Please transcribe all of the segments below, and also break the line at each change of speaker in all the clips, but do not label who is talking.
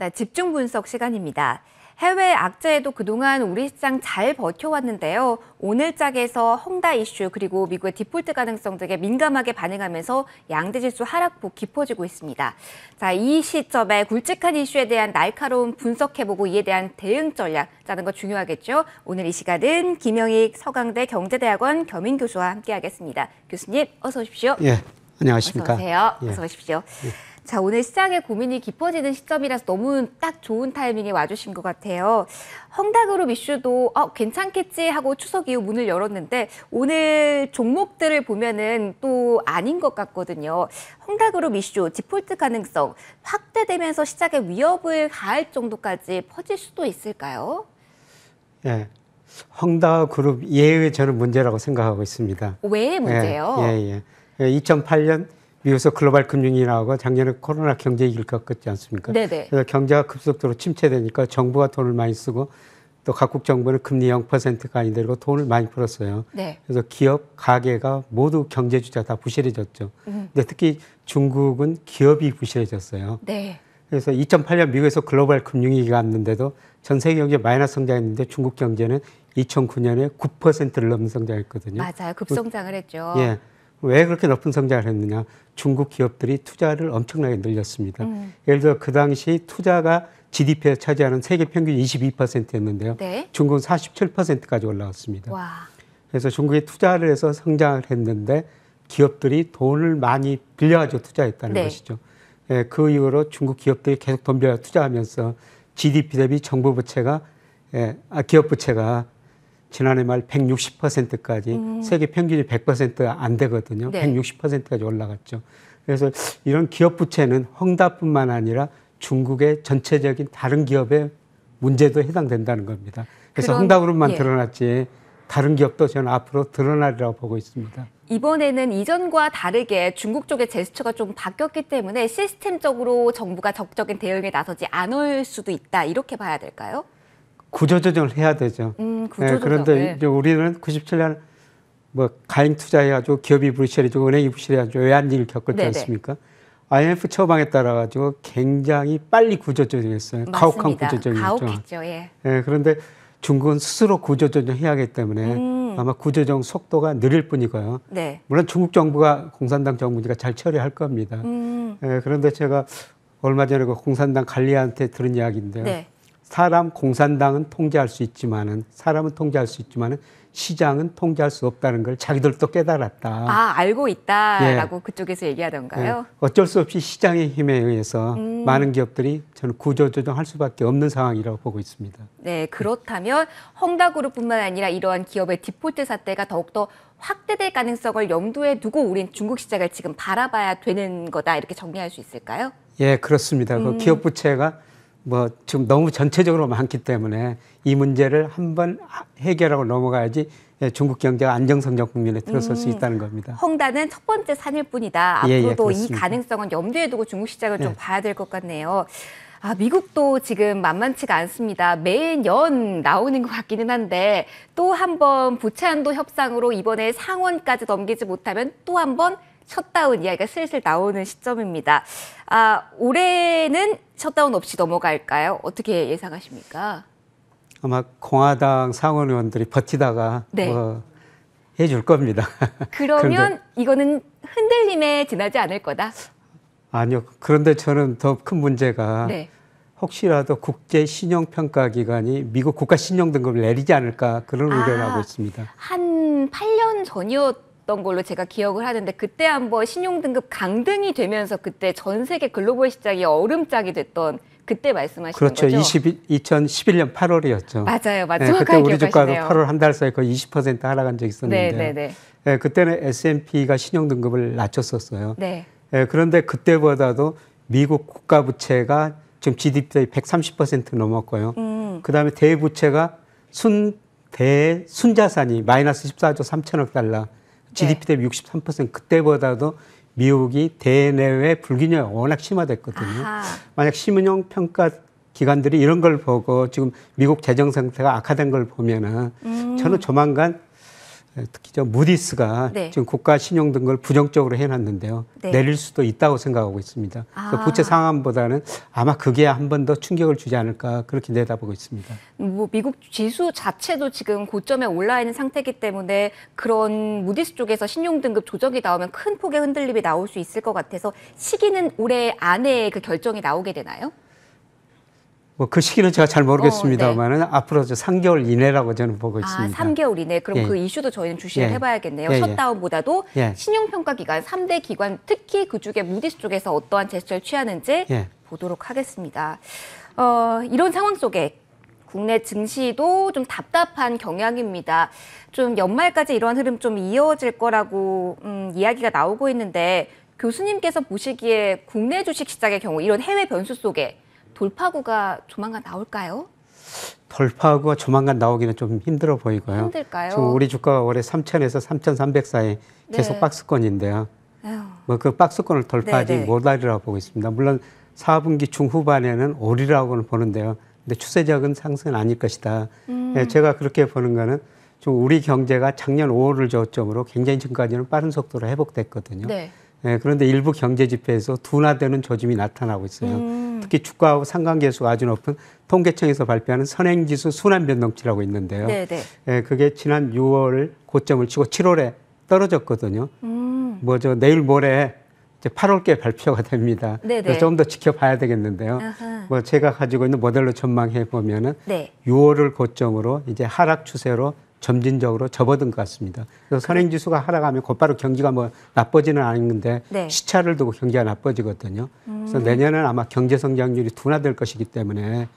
네, 집중 분석 시간입니다. 해외 악재에도 그동안 우리 시장 잘 버텨왔는데요. 오늘 짝에서 헝다 이슈 그리고 미국의 디폴트 가능성 등에 민감하게 반응하면서 양대 지수 하락폭 깊어지고 있습니다. 자, 이 시점에 굵직한 이슈에 대한 날카로운 분석해보고 이에 대한 대응 전략 짜는 거 중요하겠죠. 오늘 이 시간은 김영익 서강대 경제대학원 겸임 교수와 함께하겠습니다. 교수님 어서 오십시오. 예,
안녕하십니까. 어서 오세요. 예. 어서 오십시오.
예. 자, 오늘 시장의 고민이 깊어지는 시점이라서 너무 딱 좋은 타이밍에 와주신 것 같아요. 헝다그룹 이슈도 어, 괜찮겠지 하고 추석 이후 문을 열었는데 오늘 종목들을 보면은 또 아닌 것 같거든요. 헝다그룹 이슈 디폴트 가능성 확대되면서 시작에 위협을 가할 정도까지 퍼질 수도 있을까요?
예. 헝다그룹 예외 저는 문제라고 생각하고 있습니다. 왜 문제요? 예, 예. 예. 2008년 미국에서 글로벌 금융이기나고 작년에 코로나 경제 위기가 껐지 않습니까? 네네. 네. 그래서 경제가 급속도로 침체되니까 정부가 돈을 많이 쓰고 또 각국 정부는 금리 0%까지 내리고 돈을 많이 풀었어요. 네. 그래서 기업, 가게가 모두 경제 주자 다 부실해졌죠. 음. 근데 특히 중국은 기업이 부실해졌어요. 네. 그래서 2008년 미국에서 글로벌 금융위기가 왔는데도 전 세계 경제 마이너스 성장했는데 중국 경제는 2009년에 9%를 넘는 성장했거든요. 맞아요. 급성장을 했죠. 예. 왜 그렇게 높은 성장을 했느냐? 중국 기업들이 투자를 엄청나게 늘렸습니다. 음. 예를 들어 그 당시 투자가 GDP에 차지하는 세계 평균 22%였는데요. 네. 중국은 47%까지 올라왔습니다. 와. 그래서 중국이 투자를 해서 성장을 했는데 기업들이 돈을 많이 빌려가지고 투자했다는 네. 것이죠. 예, 그 이후로 중국 기업들이 계속 돈 빌려 투자하면서 GDP 대비 정부 부채가 예, 아, 기업 부채가 지난해 말 160%까지 음. 세계 평균이 100%안 되거든요. 네. 160%까지 올라갔죠. 그래서 이런 기업 부채는 헝다뿐만 아니라 중국의 전체적인 다른 기업의 문제도 해당된다는 겁니다. 그래서 헝다그룹만 예. 드러났지 다른 기업도 저는 앞으로 드러나리라고 보고 있습니다.
이번에는 이전과 다르게 중국 쪽의 제스처가 좀 바뀌었기 때문에 시스템적으로 정부가 적극적인 대응에 나서지 않을 수도 있다. 이렇게 봐야 될까요?
구조조정을 해야 되죠. 음, 네, 구조조정. 네, 그런데 이제 우리는 97년 뭐 가행 투자해가지고 기업이 부실해지고 은행이 부실해가지고 외환위기를 겪었지 네네. 네. 않습니까? IMF 처방에 따라 가지고 굉장히 빨리 구조조정했어요. 가혹한 구조조정이었죠. 가혹했죠. 예. 네, 그런데 중국은 스스로 구조조정해야 하기 때문에 음. 아마 구조조정 속도가 느릴 뿐이고요. 네. 물론 중국 정부가 공산당 정부니까 잘 처리할 겁니다. 음. 네, 그런데 제가 얼마 전에 그 공산당 관리한테 들은 이야기인데요. 네. 사람 공산당은 통제할 수 있지만은 사람은 통제할 수 있지만은 시장은 통제할 수 없다는 걸 자기들도 깨달았다. 아
알고 있다라고 예. 그쪽에서 얘기하던가요? 예.
어쩔 수 없이 시장의 힘에 의해서 음. 많은 기업들이 저는 구조조정할 수밖에 없는 상황이라고 보고 있습니다.
네 그렇다면 헝다그룹뿐만 아니라 이러한 기업의 디폴트 사태가 더욱더 확대될 가능성을 염두에 두고 우린 중국 시장을 지금 바라봐야 되는 거다 이렇게 정리할 수 있을까요?
예 그렇습니다. 그 음. 그 기업 부채가 뭐 지금 너무 전체적으로 많기 때문에 이 문제를 한번 해결하고 넘어가야지 예, 중국 경제가 안정성장 국면에 들어설 음, 수 있다는 겁니다.
홍단은 첫 번째 산일 뿐이다. 앞으로도 예, 예, 이 가능성은 염두에 두고 중국 시장을 예. 좀 봐야 될 것 같네요. 아, 미국도 지금 만만치가 않습니다. 매년 나오는 것 같기는 한데 또 한 번 부채한도 협상으로 이번에 상원까지 넘기지 못하면 또한번 셧다운 이야기가 슬슬 나오는 시점입니다. 아, 올해는 셧다운 없이 넘어갈까요? 어떻게 예상하십니까?
아마 공화당 상원 의원들이 버티다가 네. 뭐 해줄 겁니다.
그러면 이거는 흔들림에 지나지 않을 거다.
아니요. 그런데 저는 더 큰 문제가 네. 혹시라도 국제 신용 평가 기관이 미국 국가 신용 등급을 내리지 않을까 그런 우려를 아, 하고 있습니다.
한 8년 전이었 있었던 걸로 제가 기억을 하는데 그때 한번 신용등급 강등이 되면서 그때 전 세계 글로벌 시장이 얼음짝이 됐던 그때 말씀하시는 그렇죠. 거죠? 그렇죠.
2011년 8월이었죠. 맞아요. 맞죠. 네, 그때 우리 주가도 8월 한 달 사이 에 거의 20% 하락한 적이 있었는데 네, 네, 네. 네 그때는 S&P가 신용등급을 낮췄었어요. 네. 네. 그런데 그때보다도 미국 국가부채가 지금 GDP 130% 넘었고요. 음. 그다음에 대부채가 순 대순자산이 마이너스 14조 3천억 달러. GDP 대비 63% 그때보다도 미국이 대내외 불균형이 워낙 심화됐거든요. 아하. 만약 심은형 평가 기관들이 이런 걸 보고 지금 미국 재정 상태가 악화된 걸 보면은 음. 저는 조만간 예, 특히 저 무디스가 네. 지금 국가 신용 등급을 부정적으로 해놨는데요. 네. 내릴 수도 있다고 생각하고 있습니다. 아. 부채 상황보다는 아마 그게 한 번 더 충격을 주지 않을까 그렇게 내다보고 있습니다.
음, 뭐 미국 지수 자체도 지금 고점에 올라 있는 상태이기 때문에 그런 무디스 쪽에서 신용 등급 조정이 나오면 큰 폭의 흔들림이 나올 수 있을 것 같아서 시기는 올해 안에 그 결정이 나오게 되나요?
뭐그 시기는 제가 잘 모르겠습니다만은 어, 네. 앞으로 3개월 이내라고 저는 보고 아, 있습니다. 아, 3개월
이내. 그럼 예. 그 이슈도 저희는 주시를 예. 해봐야겠네요. 예. 예. 셧다운보다도 예. 신용평가 기관 3대 기관 특히 그 중에 무디스 쪽에서 어떠한 제스처를 취하는지 예. 보도록 하겠습니다. 어, 이런 상황 속에 국내 증시도 좀 답답한 경향입니다. 좀 연말까지 이러한 흐름 좀 이어질 거라고 음, 이야기가 나오고 있는데 교수님께서 보시기에 국내 주식 시장의 경우 이런 해외 변수 속에 돌파구가 조만간 나올까요?
돌파구가 조만간 나오기는 좀 힘들어 보이고요. 힘들까요? 지금 우리 주가가 올해 3,000에서 3,300 사이 계속 네. 박스권인데요. 뭐 그 박스권을 돌파하지 네네. 네. 못하리라고 보고 있습니다. 물론 4분기 중후반에는 오리라고는 보는데요. 근데 추세적인 상승은 아닐 것이다. 음. 예, 제가 그렇게 보는 거는 좀 우리 경제가 작년 5월을 저점으로 굉장히 지금까지는 빠른 속도로 회복됐거든요. 네. 예, 그런데 일부 경제 지표에서 둔화되는 조짐이 나타나고 있어요. 음. 음. 특히 주가하고 상관계수가 아주 높은 통계청에서 발표하는 선행지수 순환변동치라고 있는데요. 네, 네. 예, 그게 지난 6월 고점을 치고 7월에 떨어졌거든요. 음. 뭐저 내일 모레 이제 8월께 발표가 됩니다. 네, 네. 좀더 지켜봐야 되겠는데요. 아하. 뭐 제가 가지고 있는 모델로 전망해 보면은 네. 6월을 고점으로 이제 하락 추세로 점진적으로 접어든 것 같습니다. 그래서 선행 지수가 하락하면 곧바로 경기가 뭐 나빠지는 않은데 네. 시차를 두고 경기가 나빠지거든요. 그래서 음. 내년은 아마 경제 성장률이 둔화될 것이기 때문에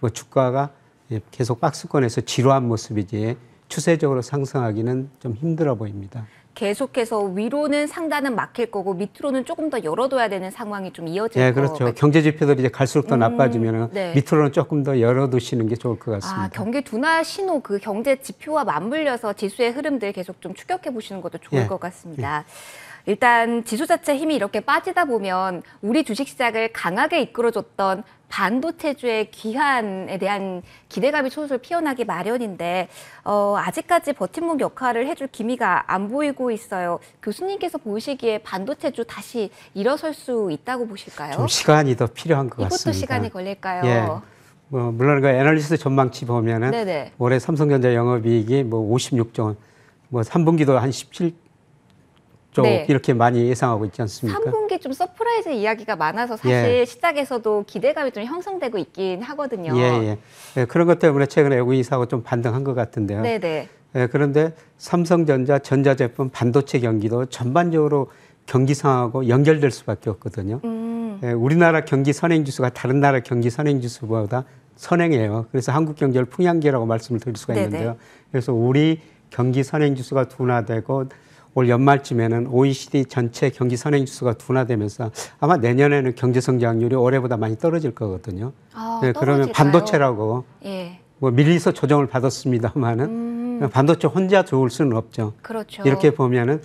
뭐 주가가 예, 계속 박스권에서 지루한 모습이지 추세적으로 상승하기는 좀 힘들어 보입니다.
계속해서 위로는 상단은 막힐 거고 밑으로는 조금 더 열어둬야 되는 상황이 좀 이어질 네, 그렇죠. 같...
경제 지표들이 이제 갈수록 더 음, 나빠지면 네. 밑으로는 조금 더 열어두시는 게 좋을 것 아, 같습니다. 아,
경기 둔화 신호 그 경제 지표와 맞물려서 지수의 흐름들 계속 좀 추격해 보시는 것도 좋을 네. 것 같습니다. 네. 일단 지수 자체 힘이 이렇게 빠지다 보면 우리 주식 시장을 강하게 이끌어줬던 반도체주의 귀환에 대한 기대감이 초술 피어나기 마련인데 어, 아직까지 버팀목 역할을 해줄 기미가 안 보이고 있어요. 교수님께서 보시기에 반도체주 다시 일어설 수 있다고 보실까요? 좀
시간이 더 필요한 것 이것도 같습니다. 이것도 시간이 걸릴까요? 예. 뭐 물론 그 애널리스트 전망치 보면은 올해 삼성전자 영업이익이 뭐 56조 원, 뭐 3분기도 한 17, 쪽 네. 이렇게 많이 예상하고 있지 않습니까? 3분기
좀 서프라이즈 이야기가 많아서 사실 예. 시장에서도 기대감이 좀 형성되고 있긴 하거든요. 예, 예.
예 그런 것 때문에 최근에 외국인사하고 좀 반등한 것 같은데요. 네네. 네. 예, 그런데 삼성전자 전자제품 반도체 경기도 전반적으로 경기 상하고 연결될 수밖에 없거든요. 음. 예, 우리나라 경기 선행 지수가 다른 나라 경기 선행 지수보다 선행해요. 그래서 한국 경제를 풍향기라고 말씀을 드릴 수가 네, 네. 있는데요. 그래서 우리 경기 선행 지수가 둔화되고 올 연말쯤에는 OECD 전체 경기 선행 지수가 둔화되면서 아마 내년에는 경제 성장률이 올해보다 많이 떨어질 거거든요. 아, 네, 그러면 반도체라고 예. 뭐 밀리서 조정을 받았습니다만은 음. 반도체 혼자 좋을 수는 없죠.
그렇죠. 이렇게
보면은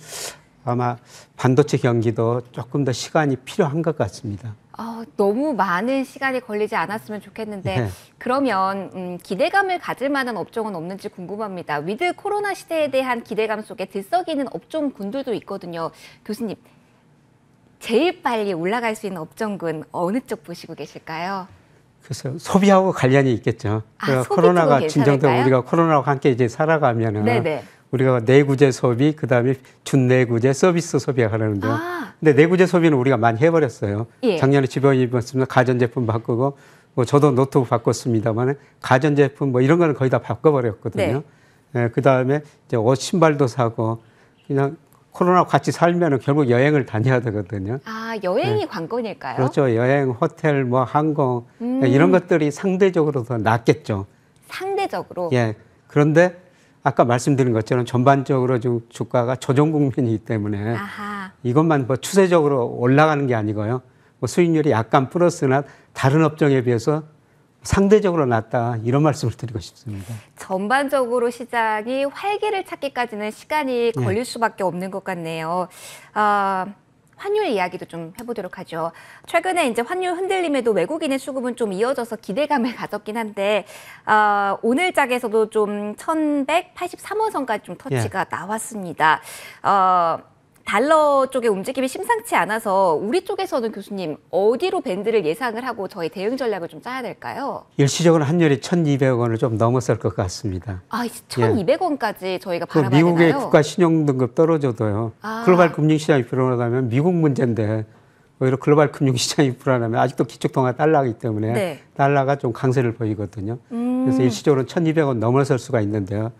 아마 반도체 경기도 조금 더 시간이 필요한 것 같습니다.
어, 너무 많은 시간이 걸리지 않았으면 좋겠는데 네. 그러면 음, 기대감을 가질 만한 업종은 없는지 궁금합니다. 위드 코로나 시대에 대한 기대감 속에 들썩이는 업종군들도 있거든요. 교수님, 제일 빨리 올라갈 수 있는 업종군 어느 쪽 보시고 계실까요?
그래서 소비하고 관련이 있겠죠. 아, 그러니까 코로나가 진정되고 우리가 코로나와 함께 이제 살아가면은 네네. 우리가 내구재 소비, 그 다음에 준내구재 서비스 소비하는데요. 아. 근데 내구재 소비는 우리가 많이 해버렸어요. 예. 작년에 집에 입었으면 가전제품 바꾸고, 뭐 저도 노트북 바꿨습니다만 가전제품 뭐 이런 거는 거의 다 바꿔버렸거든요. 네. 예, 그 다음에 이제 옷 신발도 사고, 그냥 코로나 같이 살면은 결국 여행을 다녀야 되거든요.
아, 여행이 네. 관건일까요? 그렇죠.
여행, 호텔, 뭐 항공
예, 음. 이런 것들이
상대적으로 더 낫겠죠.
상대적으로. 예.
그런데 아까 말씀드린 것처럼 전반적으로 지 주가가 조정 국면이기 때문에 아하. 이것만 뭐 추세적으로 올라가는 게 아니고요. 뭐 수익률이 약간 플러스나 다른 업종에 비해서 상대적으로 낮다 이런 말씀을 드리고 싶습니다.
전반적으로 시장이 활기를 찾기까지는 시간이 걸릴 네. 수밖에 없는 것 같네요. 어... 환율 이야기도 좀 해보도록 하죠. 최근에 이제 환율 흔들림에도 외국인의 수급은 좀 이어져서 기대감을 가졌긴 한데 어, 오늘 짝에서도 좀 1,183원 선까지 좀 터치가 예. 나왔습니다. 어, 달러 쪽의 움직임이 심상치 않아서 우리 쪽에서는 교수님 어디로 밴드를 예상을 하고 저희 대응 전략을 좀 짜야 될까요?
일시적으로 한율이 1,200원을 좀 넘었을 것 같습니다.
아, 1,200원까지 예. 저희가 그 바라봐야 되나요? 미국의 국가
신용등급 떨어져도요. 아. 글로벌 금융시장이 불안하다면 미국 문제인데 오히려 글로벌 금융시장이 불안하면 아직도 기축통화 달러이기 때문에 네. 달러가 좀 강세를 보이거든요. 음. 그래서 일시적으로 1,200원 넘어설 수가 있는데요.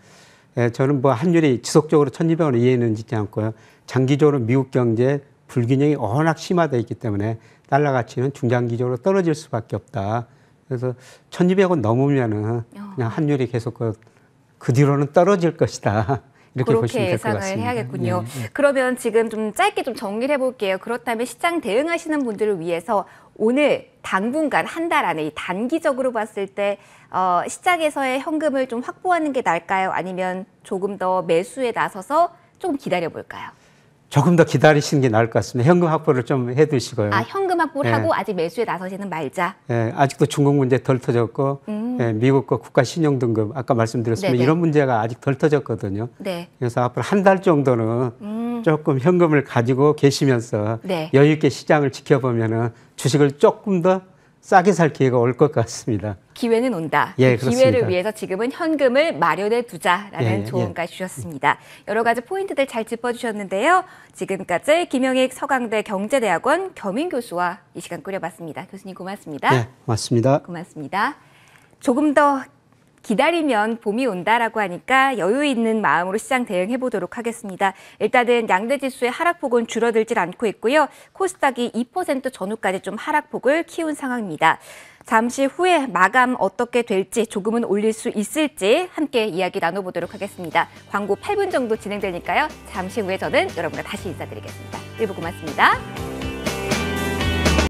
예, 저는 뭐한율이 지속적으로 1,200원을 이해는 짓지 않고요. 장기적으로 미국 경제 불균형이 워낙 심화되어 있기 때문에 달러 가치는 중장기적으로 떨어질 수밖에 없다. 그래서 1,200원 넘으면은 그냥 한율이 계속 그, 그 뒤로는 떨어질 것이다. 이렇게 그렇게 예상을 해야겠군요. 네, 네.
그러면 지금 좀 짧게 좀 정리를 해볼게요. 그렇다면 시장 대응하시는 분들을 위해서 오늘 당분간 한 달 안에 단기적으로 봤을 때 어, 시장에서의 현금을 좀 확보하는 게 나을까요? 아니면 조금 더 매수에 나서서 조금 기다려 볼까요?
조금 더 기다리시는 게 나을 것 같습니다. 현금 확보를 좀 해두시고요. 아
현금 확보를 예. 하고 아직 매수에 나서시는 말자.
예, 아직도 중국 문제 덜 터졌고 음. 예, 미국과 국가 신용 등급 아까 말씀드렸으면 네네. 이런 문제가 아직 덜 터졌거든요. 네. 그래서 앞으로 한 달 정도는 음. 조금 현금을 가지고 계시면서 네. 여유 있게 시장을 지켜보면 주식을 조금 더 싸게 살 기회가 올 것 같습니다.
기회는 온다. 예, 그 기회를 위해서 지금은 현금을 마련해 두자라는 예, 조언까지 예. 주셨습니다. 여러 가지 포인트들 잘 짚어주셨는데요. 지금까지 김영익 서강대 경제대학원 겸임 교수와 이 시간 꾸려봤습니다. 교수님 고맙습니다. 네, 고맙습니다. 고맙습니다. 조금 더 기다리면 봄이 온다라고 하니까 여유 있는 마음으로 시장 대응해 보도록 하겠습니다. 일단은 양대 지수의 하락폭은 줄어들질 않고 있고요. 코스닥이 2% 전후까지 좀 하락폭을 키운 상황입니다. 잠시 후에 마감 어떻게 될지 조금은 올릴 수 있을지 함께 이야기 나눠보도록 하겠습니다. 광고 8분 정도 진행되니까요. 잠시 후에 저는 여러분과 다시 인사드리겠습니다. 일부 고맙습니다.